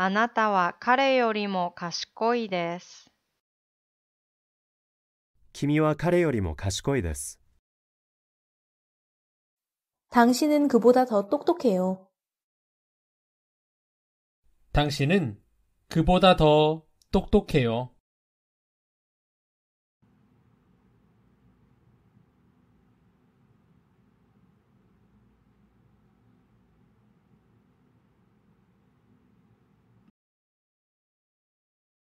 あなたは彼よりも賢いです。君は彼よりも賢いです。당신은그보다더똑똑해 요。 당신은그보다더똑똑해요